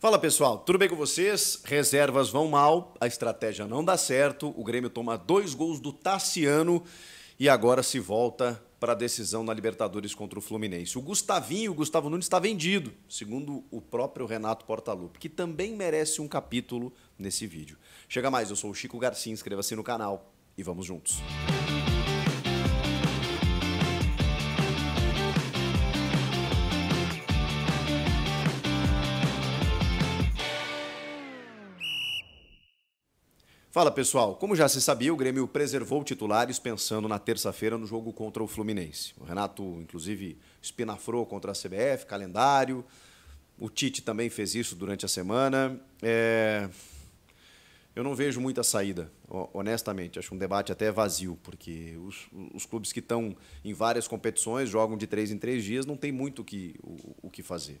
Fala pessoal, tudo bem com vocês? Reservas vão mal, a estratégia não dá certo, o Grêmio toma dois gols do Tassiano e agora se volta para a decisão na Libertadores contra o Fluminense. O Gustavinho, o Gustavo Nunes, está vendido, segundo o próprio Renato Portaluppi, que também merece um capítulo nesse vídeo. Chega mais, eu sou o Chico Garcia, inscreva-se no canal e vamos juntos. Música Fala pessoal, como já se sabia, o Grêmio preservou titulares pensando na terça-feira no jogo contra o Fluminense. O Renato, inclusive, espinafrou contra a CBF, calendário. O Tite também fez isso durante a semana. É... Eu não vejo muita saída, honestamente. Acho um debate até vazio, porque os, os clubes que estão em várias competições, jogam de três em três dias, não tem muito o que, o, o que fazer.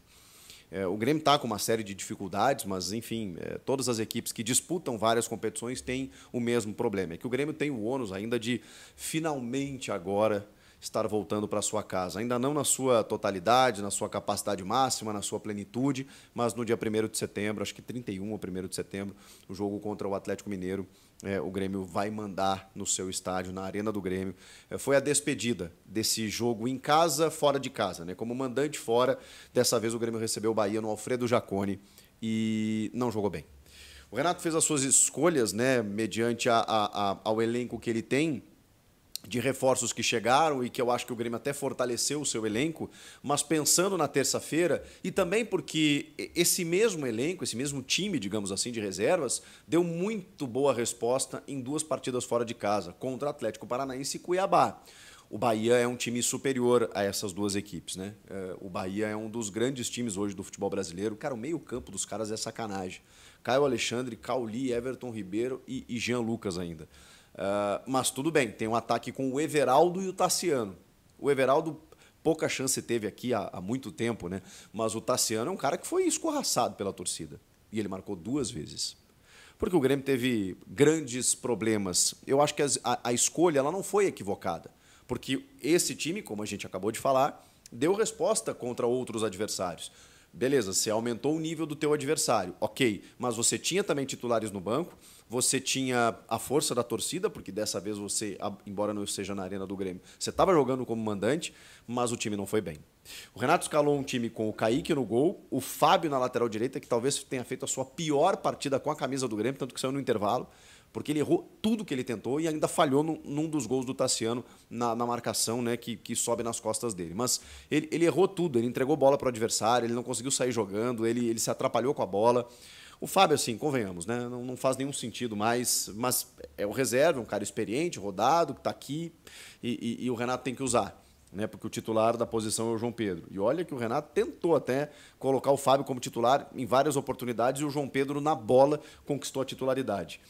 É, o Grêmio está com uma série de dificuldades, mas, enfim, é, todas as equipes que disputam várias competições têm o mesmo problema. É que o Grêmio tem o ônus ainda de, finalmente agora, estar voltando para sua casa. Ainda não na sua totalidade, na sua capacidade máxima, na sua plenitude, mas no dia 1 de setembro, acho que 31 ou 1 de setembro, o jogo contra o Atlético Mineiro. É, o Grêmio vai mandar no seu estádio, na Arena do Grêmio. É, foi a despedida desse jogo em casa, fora de casa, né? Como mandante fora, dessa vez o Grêmio recebeu o Bahia no Alfredo Jacone e não jogou bem. O Renato fez as suas escolhas, né, mediante a, a, a, ao elenco que ele tem, de reforços que chegaram e que eu acho que o Grêmio até fortaleceu o seu elenco, mas pensando na terça-feira e também porque esse mesmo elenco, esse mesmo time, digamos assim, de reservas, deu muito boa resposta em duas partidas fora de casa, contra Atlético Paranaense e Cuiabá. O Bahia é um time superior a essas duas equipes, né? É, o Bahia é um dos grandes times hoje do futebol brasileiro. Cara, o meio-campo dos caras é sacanagem. Caio Alexandre, Cauli, Everton Ribeiro e Jean Lucas ainda. Ah, mas tudo bem, tem um ataque com o Everaldo e o Tassiano. O Everaldo pouca chance teve aqui há, há muito tempo, né? Mas o Tassiano é um cara que foi escorraçado pela torcida. E ele marcou duas vezes porque o Grêmio teve grandes problemas. Eu acho que a, a, escolha ela não foi equivocada, porque esse time, como a gente acabou de falar, deu resposta contra outros adversários. Beleza, você aumentou o nível do teu adversário, ok. Mas você tinha também titulares no banco, você tinha a força da torcida, porque dessa vez você, embora não seja na arena do Grêmio, você estava jogando como mandante, mas o time não foi bem. O Renato escalou um time com o Kaique no gol, o Fábio na lateral direita, que talvez tenha feito a sua pior partida com a camisa do Grêmio, tanto que saiu no intervalo porque ele errou tudo que ele tentou e ainda falhou num, num dos gols do Tassiano na, na marcação né, que, que, sobe nas costas dele. Mas ele, ele errou tudo, ele entregou bola para o adversário, ele não conseguiu sair jogando, ele, ele, se atrapalhou com a bola. O Fábio, assim, convenhamos, né? Não, não faz nenhum sentido mais, mas é o reserva, um cara experiente, rodado, que está aqui e, e, e o Renato tem que usar né? Porque o titular da posição é o João Pedro. E olha que o Renato tentou até colocar o Fábio como titular em várias oportunidades e o João Pedro na bola conquistou a titularidade.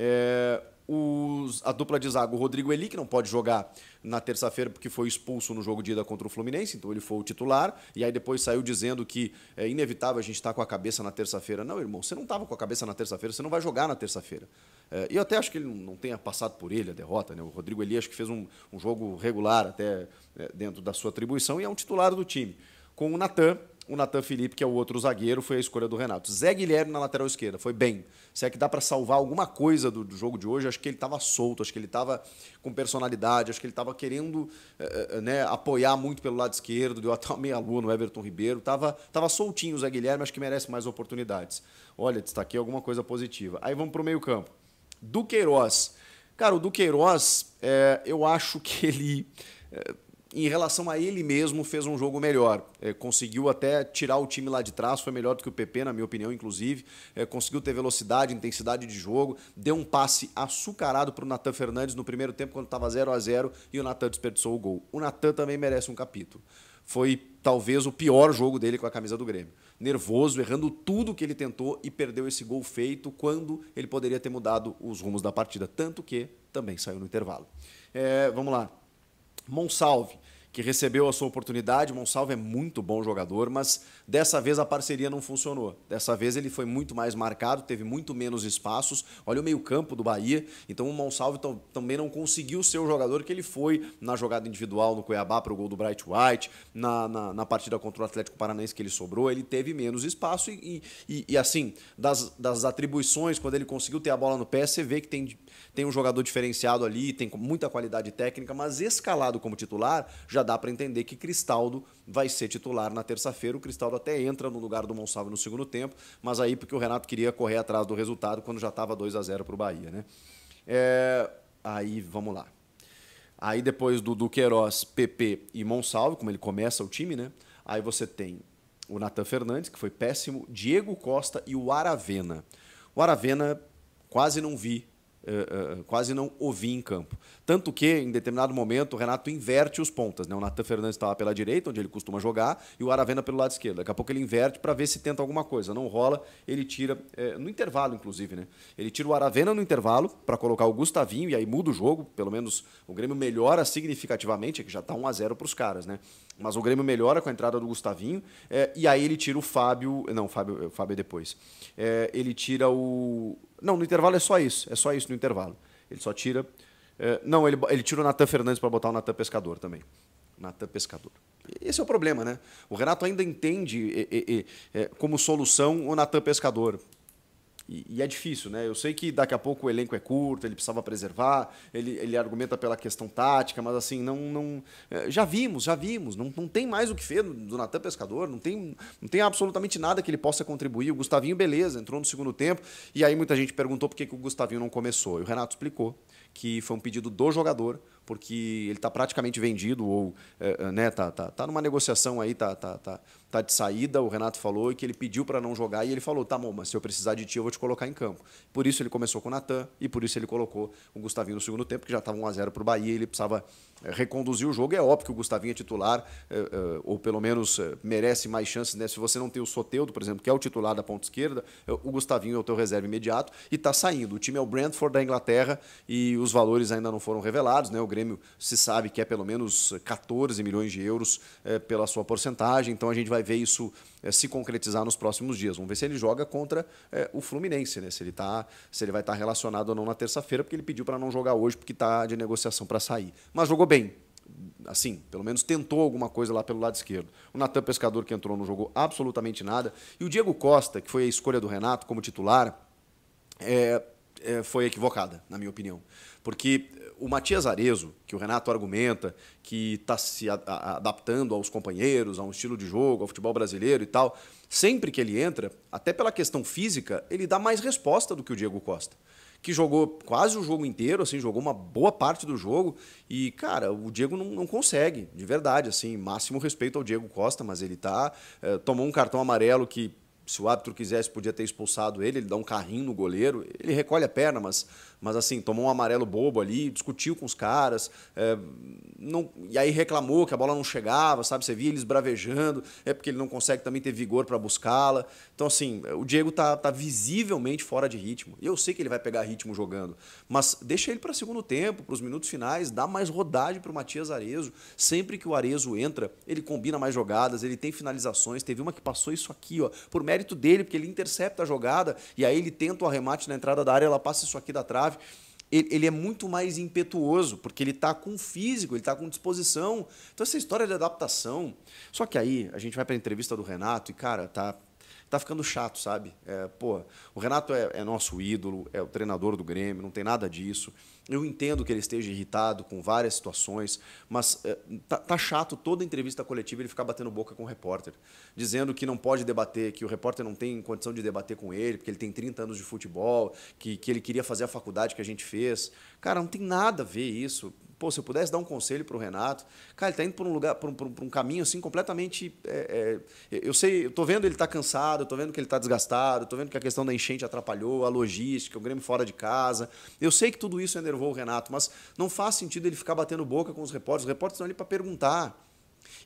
É, os, a dupla de zaga, o Rodrigo Eli, que não pode jogar na terça-feira porque foi expulso no jogo de ida contra o Fluminense, então ele foi o titular, e aí depois saiu dizendo que é inevitável a gente estar tá com a cabeça na terça-feira. Não, irmão, você não estava com a cabeça na terça-feira, você não vai jogar na terça-feira. É, e eu até acho que ele não tenha passado por ele a derrota, né? O Rodrigo Eli acho que fez um, um jogo regular até é, dentro da sua atribuição e é um titular do time. Com o Natan, o Nathan Felipe, que é o outro zagueiro, foi a escolha do Renato. Zé Guilherme na lateral esquerda, foi bem. Se é que dá para salvar alguma coisa do, do, jogo de hoje, acho que ele estava solto, acho que ele estava com personalidade, acho que ele estava querendo é, né, apoiar muito pelo lado esquerdo, deu até uma meia-lua no Everton Ribeiro, estava tava soltinho o Zé Guilherme, acho que merece mais oportunidades. Olha, destaquei alguma coisa positiva. Aí vamos para o meio campo. Duqueiroz. Cara, o Duqueiroz, é, eu acho que ele... É, em relação a ele mesmo, fez um jogo melhor. É, conseguiu até tirar o time lá de trás, foi melhor do que o PP, na minha opinião, inclusive. É, conseguiu ter velocidade, intensidade de jogo, deu um passe açucarado para o Natan Fernandes no primeiro tempo, quando estava 0 a 0 e o Natan desperdiçou o gol. O Natan também merece um capítulo. Foi talvez o pior jogo dele com a camisa do Grêmio. Nervoso, errando tudo que ele tentou e perdeu esse gol feito quando ele poderia ter mudado os rumos da partida. Tanto que também saiu no intervalo. É, vamos lá. Monsalve que recebeu a sua oportunidade. O Monsalve é muito bom jogador, mas dessa vez a parceria não funcionou. Dessa vez ele foi muito mais marcado, teve muito menos espaços. Olha o meio-campo do Bahia. Então o Monsalve também não conseguiu ser o jogador que ele foi na jogada individual no Cuiabá para o gol do Bright White, na, na, na, partida contra o Atlético Paranaense que ele sobrou. Ele teve menos espaço e, e, e, assim, das, das atribuições, quando ele conseguiu ter a bola no pé, você vê que tem, tem um jogador diferenciado ali, tem muita qualidade técnica, mas escalado como titular já dá para entender que Cristaldo vai ser titular na terça-feira. O Cristaldo até entra no lugar do Monsalvo no segundo tempo, mas aí porque o Renato queria correr atrás do resultado quando já estava 2 a 0 para o Bahia, né? É... Aí, vamos lá. Aí depois do Duqueiroz, PP e Monsalvo como ele começa o time, né? Aí você tem o Natan Fernandes, que foi péssimo, Diego Costa e o Aravena. O Aravena quase não vi eh, eh, eh, quase não ouvi em campo. Tanto que, em determinado momento, o Renato inverte os pontas. Né? O Natan Fernandes estava tá pela direita, onde ele costuma jogar, e o Aravena pelo lado esquerdo. Daqui a pouco ele inverte para ver se tenta alguma coisa. Não rola, ele tira, é, no intervalo, inclusive, né? Ele tira o Aravena no intervalo para colocar o Gustavinho, e aí muda o jogo. Pelo menos o Grêmio melhora significativamente, é que já está 1 a 0 para os caras, né? Mas o Grêmio melhora com a entrada do Gustavinho, é, e aí ele tira o Fábio. Não, o Fábio, o Fábio é depois. É, ele tira o não, no intervalo é só isso. É só isso no intervalo. Ele só tira. É, não, ele, ele tira o Natan Fernandes para botar o Natan Pescador também. Natan Pescador. Esse é o problema, né? O Renato ainda entende eh, como solução o Natan Pescador. E, e, é difícil, né? Eu sei que daqui a pouco o elenco é curto, ele precisava preservar, ele, ele argumenta pela questão tática, mas assim, não. não é, já vimos, já vimos. Não, não tem mais o que fazer do Natan Pescador, não tem, não tem absolutamente nada que ele possa contribuir. O Gustavinho, beleza, entrou no segundo tempo, e aí muita gente perguntou por que, que o Gustavinho não começou. E o Renato explicou que foi um pedido do jogador, porque ele está praticamente vendido ou é, é, né, tá, tá, tá numa negociação aí, tá, tá, tá, tá de saída, o Renato falou que ele pediu para não jogar e ele falou, tá bom, mas se eu precisar de ti eu vou te colocar em campo. Por isso ele começou com o Natan e por isso ele colocou o Gustavinho no segundo tempo, que já estava 1 a 0 para o Bahia, ele precisava reconduzir o jogo. É óbvio que o Gustavinho é titular, eh, eh, ou pelo menos eh, merece mais chances, né? Se você não tem o Soteudo, por exemplo, que é o titular da ponta esquerda, o Gustavinho é o teu reserva imediato e está saindo. O time é o Brentford da Inglaterra e os valores ainda não foram revelados, né? O Grêmio se sabe que é pelo menos 14 milhões de euros pela sua porcentagem, então a gente vai ver isso se concretizar nos próximos dias. Vamos ver se ele joga contra o Fluminense, né? Se ele, tá, se ele vai estar tá relacionado ou não na terça-feira, porque ele pediu para não jogar hoje, porque está de negociação para sair. Mas jogou bem. Assim, pelo menos tentou alguma coisa lá pelo lado esquerdo. O Natan Pescador, que entrou, não jogou absolutamente nada. E o Diego Costa, que foi a escolha do Renato como titular, é, é, foi equivocada, na minha opinião. Porque o Matias Arezo, que o Renato argumenta que está se a, a, adaptando aos companheiros, a um estilo de jogo, ao futebol brasileiro e tal, sempre que ele entra, até pela questão física, ele dá mais resposta do que o Diego Costa que jogou quase o jogo inteiro, assim, jogou uma boa parte do jogo. E, cara, o Diego não, não consegue, de verdade, assim, máximo respeito ao Diego Costa, mas ele tá. É, tomou um cartão amarelo que, se o árbitro quisesse, podia ter expulsado ele, ele dá um carrinho no goleiro, ele recolhe a perna, mas mas assim, tomou um amarelo bobo ali, discutiu com os caras, é, não, e aí reclamou que a bola não chegava, sabe? Você via eles bravejando, é porque ele não consegue também ter vigor para buscá-la. Então, assim, o Diego tá, tá visivelmente fora de ritmo. E eu sei que ele vai pegar ritmo jogando, mas deixa ele para segundo tempo, para os minutos finais, dá mais rodagem para o Matias Arezo. Sempre que o Arezo entra, ele combina mais jogadas, ele tem finalizações. Teve uma que passou isso aqui, ó, por mérito dele, porque ele intercepta a jogada e aí ele tenta o arremate na entrada da área, ela passa isso aqui da trave. Flávio, ele, ele é muito mais impetuoso, porque ele está com físico, ele está com disposição. Então, essa história de adaptação. Só que aí a gente vai para a entrevista do Renato e, cara, tá tá ficando chato, sabe? É, o Renato é, é, nosso ídolo, é o treinador do Grêmio, não tem nada disso. Eu entendo que ele esteja irritado com várias situações, mas é, tá, tá, chato toda entrevista coletiva ele ficar batendo boca com o repórter, dizendo que não pode debater, que o repórter não tem condição de debater com ele, porque ele tem 30 anos de futebol, que, que ele queria fazer a faculdade que a gente fez. Cara, não tem nada a ver isso. Pô, se eu pudesse dar um conselho para o Renato, cara, ele está indo por um lugar, por um, um caminho assim completamente. É, é, eu sei, eu tô vendo ele está cansado, eu tô vendo que ele está desgastado, eu tô vendo que a questão da enchente atrapalhou, a logística, o Grêmio fora de casa. Eu sei que tudo isso enervou o Renato, mas não faz sentido ele ficar batendo boca com os repórteres. Os repórteres estão ali para perguntar.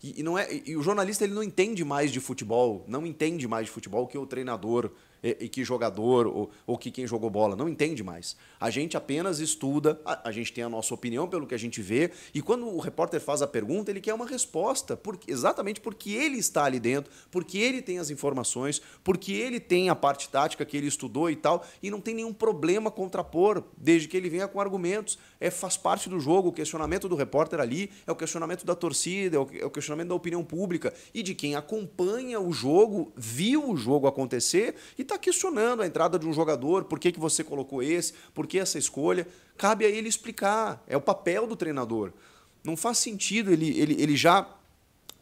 E, e, não é, e o jornalista ele não entende mais de futebol, não entende mais de futebol que o treinador e, e que jogador ou, ou, que quem jogou bola. Não entende mais. A gente apenas estuda, a, a, gente tem a nossa opinião pelo que a gente vê, e quando o repórter faz a pergunta, ele quer uma resposta, exatamente porque ele está ali dentro, porque ele tem as informações, porque ele tem a parte tática que ele estudou e tal, e não tem nenhum problema contrapor, desde que ele venha com argumentos. É, faz parte do jogo, o questionamento do repórter ali é o questionamento da torcida, é o, é o questionamento da opinião pública e de quem acompanha o jogo, viu o jogo acontecer e está questionando a entrada de um jogador, por que, que você colocou esse, por que essa escolha. Cabe a ele explicar. É o papel do treinador. Não faz sentido ele, ele, ele já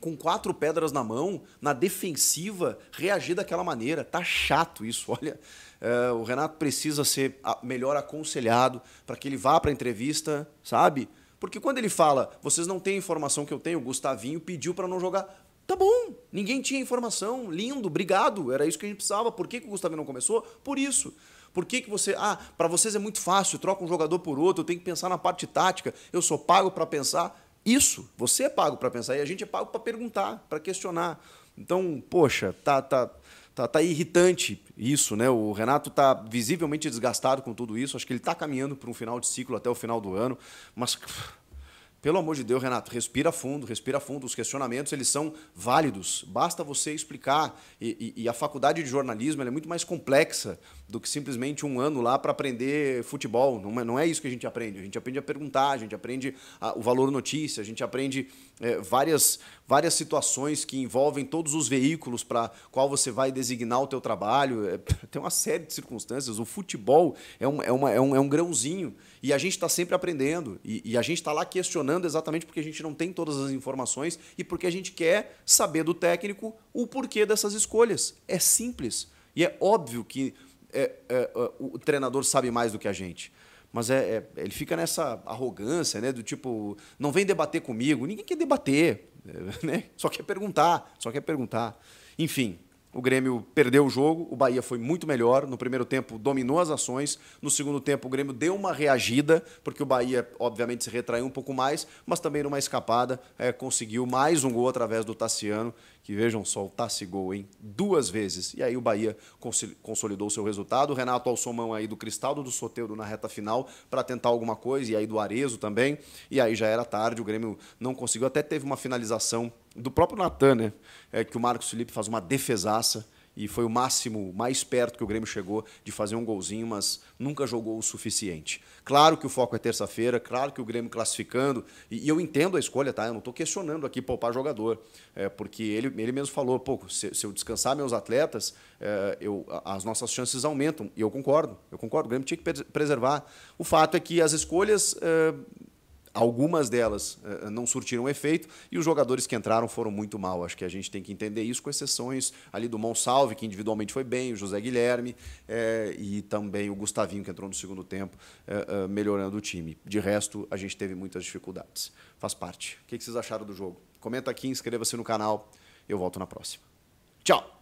com quatro pedras na mão, na defensiva, reagir daquela maneira. Tá chato isso, olha. É, o Renato precisa ser melhor aconselhado para que ele vá para a entrevista, sabe? Porque quando ele fala, vocês não têm a informação que eu tenho, o Gustavinho pediu para não jogar. Tá bom, ninguém tinha informação, lindo, obrigado, era isso que a gente precisava. Por que, que o Gustavo não começou? Por isso. Por que, que você. Ah, para vocês é muito fácil, troca um jogador por outro, eu tenho que pensar na parte tática, eu sou pago para pensar. Isso, você é pago para pensar e a gente é pago para perguntar, para questionar. Então, poxa, tá, tá, tá, tá irritante isso, né? O Renato tá visivelmente desgastado com tudo isso. Acho que ele está caminhando para um final de ciclo até o final do ano, mas pelo amor de Deus, Renato, respira fundo, respira fundo. Os questionamentos eles são válidos. Basta você explicar. E, e, e a faculdade de jornalismo é muito mais complexa do que simplesmente um ano lá para aprender futebol. Não é, não é, isso que a gente aprende. A gente aprende a perguntar, a gente aprende a, o valor notícia, a gente aprende é, várias várias situações que envolvem todos os veículos para qual você vai designar o teu trabalho. É, tem uma série de circunstâncias. O futebol é, um, é, uma, é, um, é um grãozinho e a gente está sempre aprendendo e, e a gente está lá questionando exatamente porque a gente não tem todas as informações e porque a gente quer saber do técnico o porquê dessas escolhas. É simples e é óbvio que é, é, é o treinador sabe mais do que a gente. Mas é, é, ele fica nessa arrogância, né? Do tipo, não vem debater comigo. Ninguém quer debater. É, né? Só quer perguntar, só quer perguntar. Enfim, o Grêmio perdeu o jogo, o Bahia foi muito melhor. No primeiro tempo, dominou as ações. No segundo tempo, o Grêmio deu uma reagida, porque o Bahia, obviamente, se retraiu um pouco mais, mas também numa escapada, é, conseguiu mais um gol através do Tassiano, que vejam só, o Tassi gol, hein? Duas vezes. E aí o Bahia consolidou seu resultado. O Renato mão aí do Cristaldo do Soteudo na reta final para tentar alguma coisa, e aí do Arezo também. E aí já era tarde, o Grêmio não conseguiu. Até teve uma finalização do próprio Natan, né? É que o Marcos Felipe faz uma defesaça e foi o máximo, mais perto que o Grêmio chegou de fazer um golzinho, mas nunca jogou o suficiente. Claro que o foco é terça-feira, claro que o Grêmio classificando, e, e, eu entendo a escolha, tá? Eu não estou questionando aqui poupar jogador, é, porque ele, ele mesmo falou, pouco se, se, eu descansar meus atletas, é, eu, as nossas chances aumentam, e eu concordo, eu concordo, o Grêmio tinha que preservar. O fato é que as escolhas é, Algumas delas eh, eh, não surtiram efeito e os jogadores que entraram foram muito mal. Acho que a gente tem que entender isso, com exceções ali do Monsalve, que individualmente foi bem, o José Guilherme é, e também o Gustavinho, que entrou no segundo tempo, é, é, melhorando o time. De resto, a gente teve muitas dificuldades. Faz parte. O que vocês acharam do jogo? Comenta aqui, inscreva-se no canal. Eu volto na próxima. Tchau!